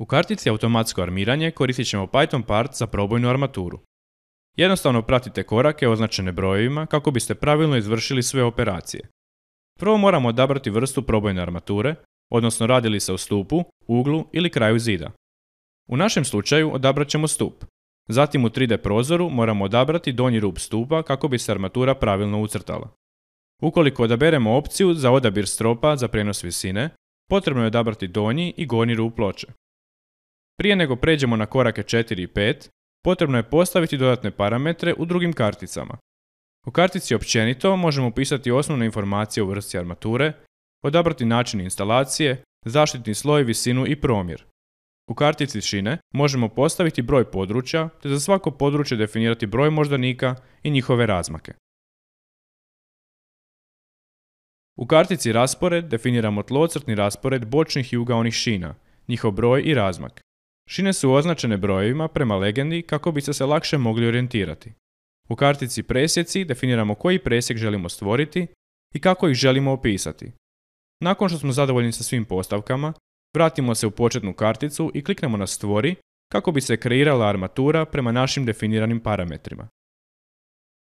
U kartici automatsko armiranje koristit ćemo Python part za probojnu armaturu. Jednostavno pratite korake označene brojevima kako biste pravilno izvršili sve operacije. Prvo moramo odabrati vrstu probojne armature, odnosno radili se o stupu, uglu ili kraju zida. U našem slučaju odabrat ćemo stup. Zatim u 3D prozoru moramo odabrati donji rub stupa kako bi se armatura pravilno ucrtala. Ukoliko odaberemo opciju za odabir stropa za prenos visine, potrebno je odabrati donji i gornji rub ploče. Prije nego pređemo na korake 4 i 5, potrebno je postaviti dodatne parametre u drugim karticama. U kartici općenito možemo upisati osnovne informacije o vrsti armature, odabrati način instalacije, zaštitni sloj, visinu i promjer. U kartici šine možemo postaviti broj područja te za svako područje definirati broj moždanika i njihove razmake. U kartici raspored definiramo tlocrtni raspored bočnih i ugaonih šina, njihov broj i razmak. Šine su označene brojevima prema legendi kako bi se se lakše mogli orijentirati. U kartici presjeci definiramo koji presjek želimo stvoriti i kako ih želimo opisati. Nakon što smo zadovoljni sa svim postavkama, vratimo se u početnu karticu i kliknemo na Stvori kako bi se kreirala armatura prema našim definiranim parametrima.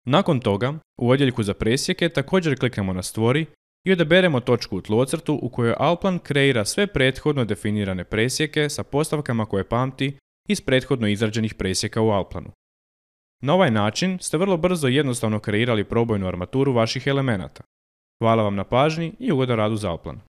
Nakon toga, u odjeljku za presjeke također kliknemo na Stvori i odaberemo točku u tlocrtu u kojoj Alplan kreira sve prethodno definirane presjeke sa postavkama koje pamti iz prethodno izrađenih presjeka u Alplanu. Na ovaj način ste vrlo brzo i jednostavno kreirali probojnu armaturu vaših elemenata. Hvala vam na pažnji i ugodan rad uz Alplan.